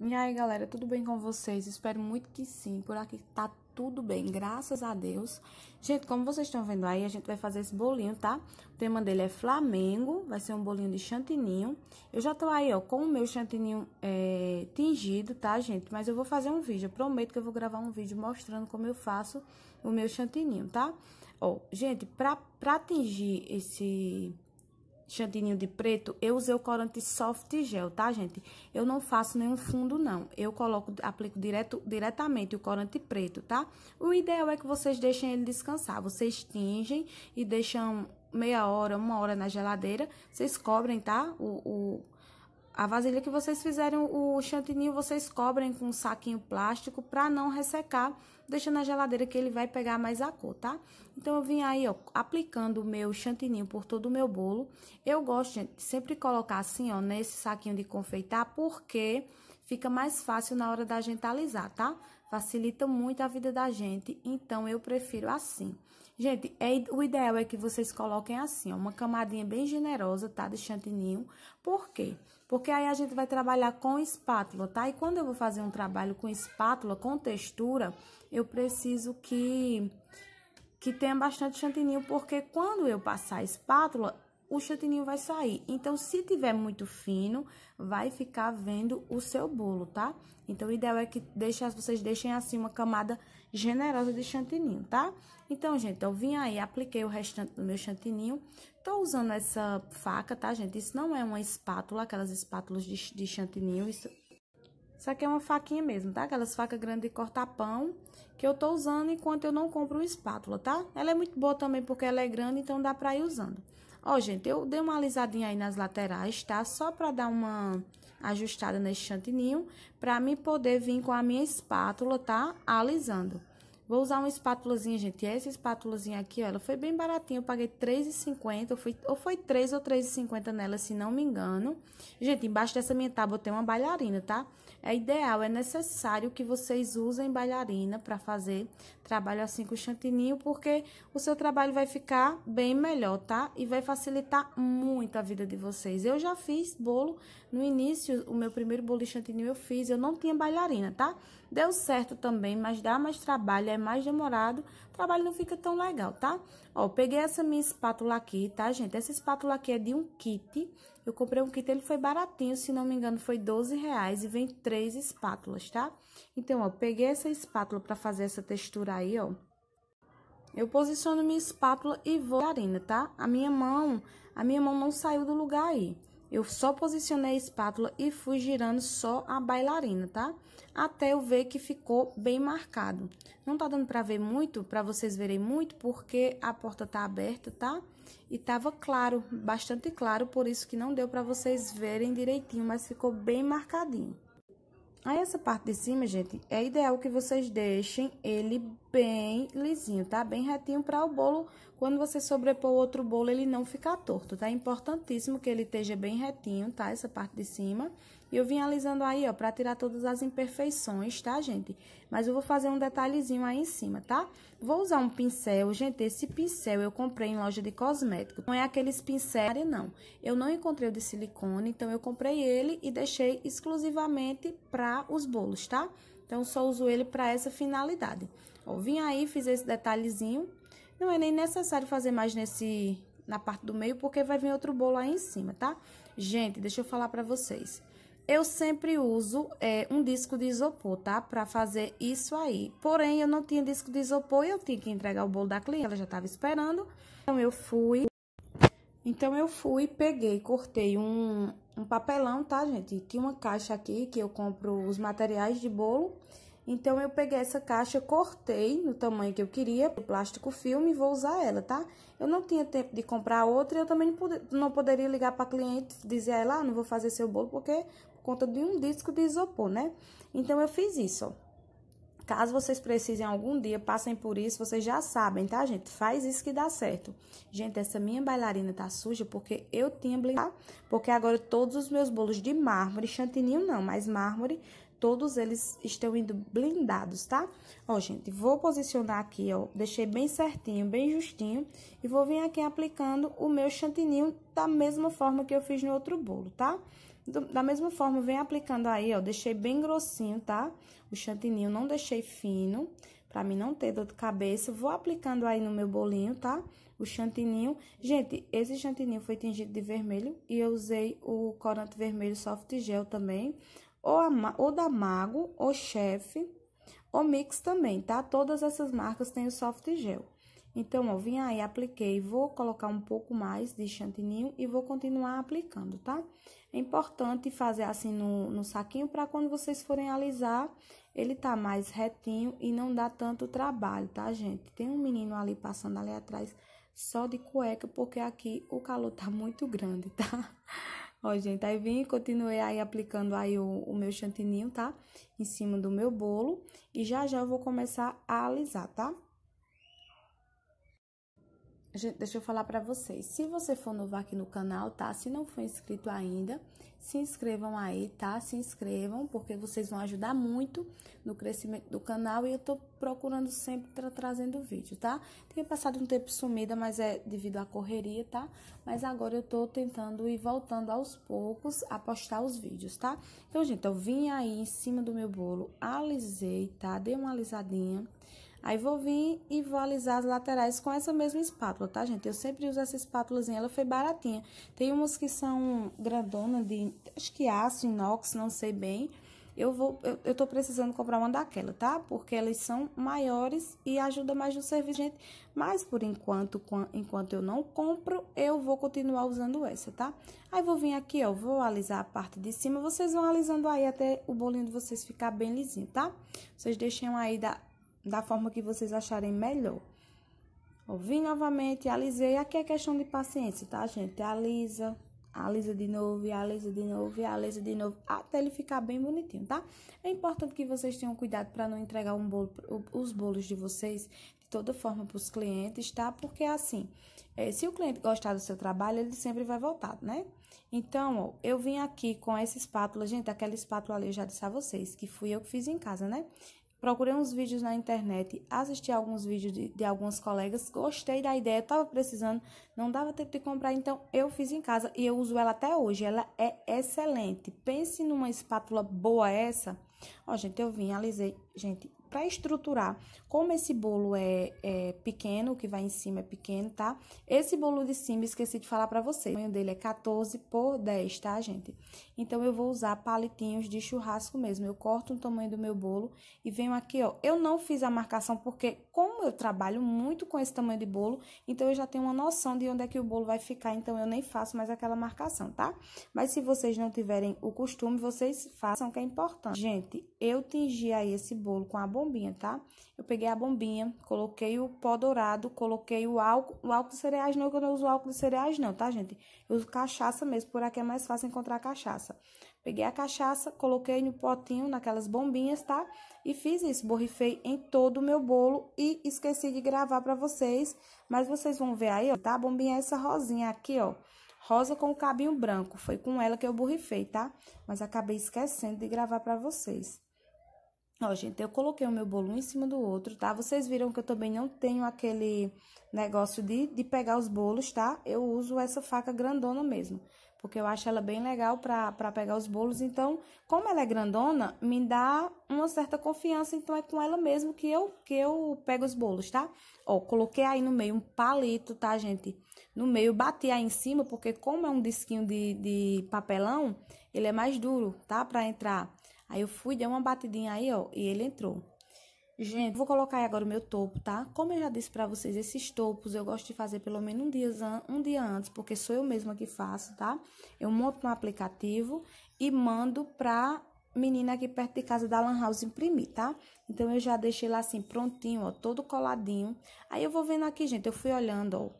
E aí, galera, tudo bem com vocês? Espero muito que sim. Por aqui tá tudo bem, graças a Deus. Gente, como vocês estão vendo aí, a gente vai fazer esse bolinho, tá? O tema dele é Flamengo, vai ser um bolinho de chantininho. Eu já tô aí, ó, com o meu chantininho é, tingido, tá, gente? Mas eu vou fazer um vídeo, eu prometo que eu vou gravar um vídeo mostrando como eu faço o meu chantininho, tá? Ó, gente, pra, pra tingir esse xandinho de preto, eu usei o corante soft gel, tá, gente? Eu não faço nenhum fundo, não. Eu coloco, aplico direto, diretamente o corante preto, tá? O ideal é que vocês deixem ele descansar. Vocês tingem e deixam meia hora, uma hora na geladeira. Vocês cobrem, tá? O, o a vasilha que vocês fizerem o chantininho, vocês cobrem com um saquinho plástico para não ressecar, deixando na geladeira que ele vai pegar mais a cor, tá? Então, eu vim aí, ó, aplicando o meu chantininho por todo o meu bolo. Eu gosto, gente, de sempre colocar assim, ó, nesse saquinho de confeitar, porque fica mais fácil na hora da gente alisar, tá? Facilita muito a vida da gente, então eu prefiro assim. Gente, é, o ideal é que vocês coloquem assim, ó, uma camadinha bem generosa, tá? De chantininho. Por quê? Porque aí a gente vai trabalhar com espátula, tá? E quando eu vou fazer um trabalho com espátula, com textura, eu preciso que que tenha bastante chantininho, porque quando eu passar a espátula, o chantininho vai sair. Então, se tiver muito fino, vai ficar vendo o seu bolo, tá? Então, o ideal é que deixa, vocês deixem assim uma camada generosa de chantininho, tá? Então, gente, eu vim aí, apliquei o restante do meu chantininho. Tô usando essa faca, tá, gente? Isso não é uma espátula, aquelas espátulas de, de chantininho, isso... Isso aqui é uma faquinha mesmo, tá? Aquelas facas grandes de cortar pão que eu tô usando enquanto eu não compro uma espátula, tá? Ela é muito boa também porque ela é grande, então dá pra ir usando. Ó, gente, eu dei uma alisadinha aí nas laterais, tá? Só pra dar uma ajustada nesse chantininho, pra mim poder vir com a minha espátula, tá? Alisando. Vou usar uma espátulazinha, gente. Essa espátulazinha aqui, ó, ela foi bem baratinha. Eu paguei R$3,50, ou foi, ou foi ou R$3,50 nela, se não me engano. Gente, embaixo dessa minha tábua tem uma bailarina, tá? É ideal, é necessário que vocês usem bailarina para fazer trabalho assim com chantininho, porque o seu trabalho vai ficar bem melhor, tá? E vai facilitar muito a vida de vocês. Eu já fiz bolo, no início, o meu primeiro bolo de chantininho eu fiz, eu não tinha bailarina, tá? Deu certo também, mas dá mais trabalho, é mais demorado, o trabalho não fica tão legal, tá? Ó, peguei essa minha espátula aqui, tá, gente? Essa espátula aqui é de um kit, eu comprei um kit, ele foi baratinho, se não me engano, foi 12 reais e vem três espátulas, tá? Então, ó, peguei essa espátula pra fazer essa textura aí, ó. Eu posiciono minha espátula e vou, tá? A minha mão, a minha mão não saiu do lugar aí. Eu só posicionei a espátula e fui girando só a bailarina, tá? Até eu ver que ficou bem marcado. Não tá dando pra ver muito, pra vocês verem muito, porque a porta tá aberta, tá? E tava claro, bastante claro, por isso que não deu pra vocês verem direitinho, mas ficou bem marcadinho. Aí, essa parte de cima, gente, é ideal que vocês deixem ele bem lisinho, tá? Bem retinho para o bolo, quando você sobrepor o outro bolo, ele não ficar torto, tá? É importantíssimo que ele esteja bem retinho, tá? Essa parte de cima. E eu vim alisando aí, ó, pra tirar todas as imperfeições, tá, gente? Mas eu vou fazer um detalhezinho aí em cima, tá? Vou usar um pincel, gente, esse pincel eu comprei em loja de cosmético. Não é aqueles pincéis, não. Eu não encontrei o de silicone, então eu comprei ele e deixei exclusivamente pra os bolos, tá? Então, só uso ele pra essa finalidade. Ó, vim aí, fiz esse detalhezinho. Não é nem necessário fazer mais nesse na parte do meio, porque vai vir outro bolo aí em cima, tá? Gente, deixa eu falar pra vocês. Eu sempre uso é, um disco de isopor, tá? Pra fazer isso aí. Porém, eu não tinha disco de isopor e eu tinha que entregar o bolo da cliente. Ela já tava esperando. Então, eu fui... Então, eu fui, peguei, cortei um, um papelão, tá, gente? Tinha uma caixa aqui que eu compro os materiais de bolo. Então, eu peguei essa caixa, cortei no tamanho que eu queria, plástico filme, vou usar ela, tá? Eu não tinha tempo de comprar outra e eu também não, poderia ligar pra cliente, dizer a ela, ah, não vou fazer seu bolo porque conta de um disco de isopor, né? Então, eu fiz isso, ó. Caso vocês precisem algum dia, passem por isso, vocês já sabem, tá, gente? Faz isso que dá certo. Gente, essa minha bailarina tá suja porque eu tinha blindado, porque agora todos os meus bolos de mármore, chantininho não, mas mármore, todos eles estão indo blindados, tá? Ó, gente, vou posicionar aqui, ó, deixei bem certinho, bem justinho, e vou vir aqui aplicando o meu chantininho da mesma forma que eu fiz no outro bolo, tá? Tá? Do, da mesma forma, vem aplicando aí, ó, deixei bem grossinho, tá? O chantininho não deixei fino, pra mim não ter dor de cabeça. Vou aplicando aí no meu bolinho, tá? O chantininho. Gente, esse chantininho foi tingido de vermelho e eu usei o corante vermelho soft gel também. Ou, a, ou da Mago, ou Chef, ou Mix também, tá? Todas essas marcas têm o soft gel. Então, ó, vim aí, apliquei, vou colocar um pouco mais de chantininho e vou continuar aplicando, tá? É importante fazer assim no, no saquinho para quando vocês forem alisar, ele tá mais retinho e não dá tanto trabalho, tá, gente? Tem um menino ali passando ali atrás só de cueca, porque aqui o calor tá muito grande, tá? Ó, gente, aí vim e continuei aí aplicando aí o, o meu chantininho, tá? Em cima do meu bolo. E já já eu vou começar a alisar, tá? deixa eu falar para vocês. Se você for novo aqui no canal, tá? Se não for inscrito ainda, se inscrevam aí, tá? Se inscrevam, porque vocês vão ajudar muito no crescimento do canal e eu tô procurando sempre estar trazendo vídeo, tá? Tenho passado um tempo sumida, mas é devido à correria, tá? Mas agora eu tô tentando ir voltando aos poucos a postar os vídeos, tá? Então, gente, eu vim aí em cima do meu bolo, alisei, tá? Dei uma alisadinha. Aí vou vir e vou alisar as laterais com essa mesma espátula, tá, gente? Eu sempre uso essa espátulazinha, ela foi baratinha. Tem umas que são grandona de, acho que aço, inox, não sei bem. Eu vou, eu, eu tô precisando comprar uma daquela, tá? Porque elas são maiores e ajuda mais no serviço, gente. Mas, por enquanto, enquanto eu não compro, eu vou continuar usando essa, tá? Aí, vou vir aqui, ó, vou alisar a parte de cima. Vocês vão alisando aí até o bolinho de vocês ficar bem lisinho, tá? Vocês deixem aí da da forma que vocês acharem melhor. Ouvi novamente, alisei. Aqui é questão de paciência, tá, gente? Alisa, alisa de novo, alisa de novo, alisa de novo, até ele ficar bem bonitinho, tá? É importante que vocês tenham cuidado para não entregar um bolo, os bolos de vocês de toda forma para os clientes, tá? Porque assim, é, se o cliente gostar do seu trabalho, ele sempre vai voltar, né? Então, ó, eu vim aqui com essa espátula, gente, aquela espátula ali eu já disse a vocês, que fui eu que fiz em casa, né? Procurei uns vídeos na internet, assisti alguns vídeos de, de algumas colegas, gostei da ideia, estava precisando, não dava tempo de comprar, então eu fiz em casa e eu uso ela até hoje. Ela é excelente. Pense numa espátula boa essa. Ó, gente, eu vim, alisei. Gente, para estruturar, como esse bolo é, é, pequeno, o que vai em cima é pequeno, tá? Esse bolo de cima, esqueci de falar para vocês, o tamanho dele é 14 por 10, tá, gente? Então, eu vou usar palitinhos de churrasco mesmo. Eu corto o tamanho do meu bolo e venho aqui, ó. Eu não fiz a marcação porque, como eu trabalho muito com esse tamanho de bolo, então eu já tenho uma noção de onde é que o bolo vai ficar, então eu nem faço mais aquela marcação, tá? Mas se vocês não tiverem o costume, vocês façam, que é importante. Gente, eu tingi aí esse bolo com a borracha bombinha, tá? Eu peguei a bombinha, coloquei o pó dourado, coloquei o álcool. O álcool de cereais não, que eu não uso álcool de cereais não, tá, gente? Eu uso cachaça mesmo, por aqui é mais fácil encontrar cachaça. Peguei a cachaça, coloquei no potinho, naquelas bombinhas, tá? E fiz isso, borrifei em todo o meu bolo e esqueci de gravar pra vocês. Mas vocês vão ver aí, ó, tá? A bombinha é essa rosinha aqui, ó rosa com o cabinho branco. Foi com ela que eu borrifei, tá? Mas acabei esquecendo de gravar para vocês. Ó, gente, eu coloquei o meu bolo um em cima do outro, tá? Vocês viram que eu também não tenho aquele negócio de, de pegar os bolos, tá? Eu uso essa faca grandona mesmo, porque eu acho ela bem legal pra, pra pegar os bolos. Então, como ela é grandona, me dá uma certa confiança, então é com ela mesmo que eu, que eu pego os bolos, tá? Ó, coloquei aí no meio um palito, tá, gente? No meio, bati aí em cima, porque como é um disquinho de, de papelão, ele é mais duro, tá? Pra entrar... Aí eu fui, dei uma batidinha aí, ó, e ele entrou. Gente, vou colocar aí agora o meu topo, tá? Como eu já disse pra vocês, esses topos eu gosto de fazer pelo menos um dia, um dia antes, porque sou eu mesma que faço, tá? Eu monto no aplicativo e mando pra menina aqui perto de casa da Lan House imprimir, tá? Então, eu já deixei lá assim, prontinho, ó, todo coladinho. Aí, eu vou vendo aqui, gente, eu fui olhando, ó,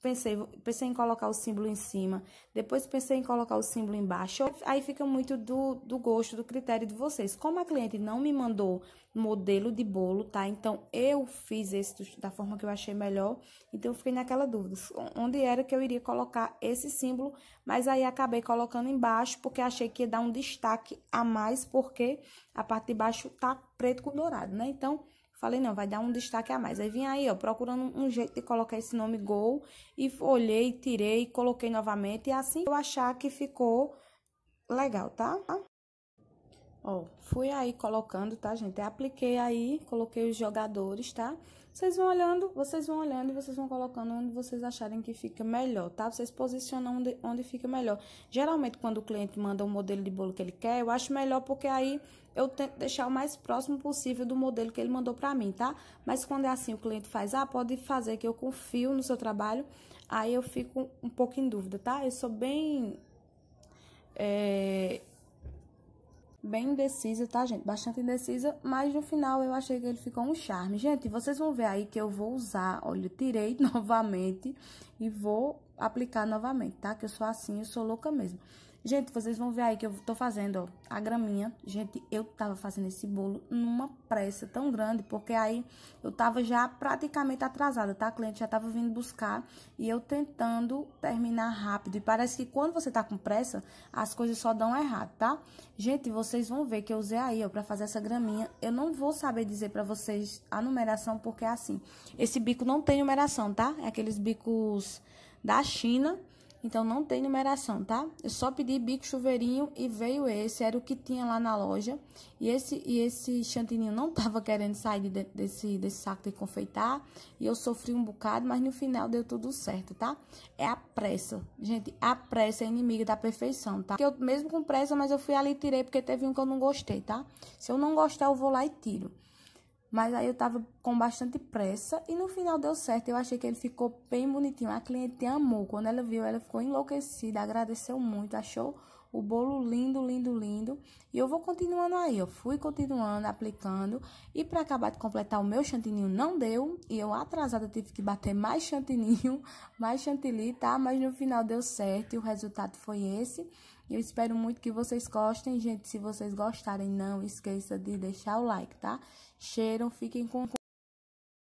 pensei, pensei em colocar o símbolo em cima, depois pensei em colocar o símbolo embaixo. Aí fica muito do, do gosto, do critério de vocês. Como a cliente não me mandou modelo de bolo, tá? Então eu fiz esse da forma que eu achei melhor. Então eu fiquei naquela dúvida, onde era que eu iria colocar esse símbolo, mas aí acabei colocando embaixo porque achei que ia dar um destaque a mais porque a parte de baixo tá preto com dourado, né? Então Falei, não, vai dar um destaque a mais. Aí vim aí, ó, procurando um jeito de colocar esse nome Gol. E olhei, tirei, coloquei novamente. E assim eu achar que ficou legal, tá? Ó, fui aí colocando, tá, gente? apliquei aí, coloquei os jogadores, tá? Vocês vão olhando, vocês vão olhando e vocês vão colocando onde vocês acharem que fica melhor, tá? Vocês posicionam onde, onde fica melhor. Geralmente, quando o cliente manda o um modelo de bolo que ele quer, eu acho melhor porque aí eu tento deixar o mais próximo possível do modelo que ele mandou para mim, tá? Mas quando é assim, o cliente faz, ah, pode fazer que eu confio no seu trabalho, aí eu fico um pouco em dúvida, tá? Eu sou bem. É, bem indecisa, tá, gente? Bastante indecisa, mas no final eu achei que ele ficou um charme. Gente, vocês vão ver aí que eu vou usar, olha, eu tirei novamente e vou aplicar novamente, tá? Que eu sou assim, eu sou louca mesmo. Gente, vocês vão ver aí que eu tô fazendo, ó, a graminha. Gente, eu tava fazendo esse bolo numa pressa tão grande, porque aí eu tava já praticamente atrasada, tá? A cliente já tava vindo buscar e eu tentando terminar rápido. E parece que quando você tá com pressa, as coisas só dão errado, tá? Gente, vocês vão ver que eu usei aí, ó, pra fazer essa graminha. Eu não vou saber dizer pra vocês a numeração, porque é assim. Esse bico não tem numeração, tá? É aqueles bicos da China então não tem numeração, tá? Eu só pedi bico chuveirinho e veio esse, era o que tinha lá na loja. E esse e esse chantininho não tava querendo sair de, desse desse saco de confeitar, e eu sofri um bocado, mas no final deu tudo certo, tá? É a pressa. Gente, a pressa é inimiga da perfeição, tá? Eu mesmo com pressa, mas eu fui ali e tirei porque teve um que eu não gostei, tá? Se eu não gostar, eu vou lá e tiro. Mas aí eu tava com bastante pressa e no final deu certo. Eu achei que ele ficou bem bonitinho. A cliente amou. Quando ela viu, ela ficou enlouquecida, agradeceu muito, achou o bolo lindo, lindo, lindo. E eu vou continuando aí, eu fui continuando, aplicando. E para acabar de completar o meu chantininho não deu. E eu atrasada tive que bater mais chantininho, mais chantilly, tá? Mas no final deu certo e o resultado foi esse. Eu espero muito que vocês gostem, gente. Se vocês gostarem, não esqueça de deixar o like, tá? Cheiram, fiquem com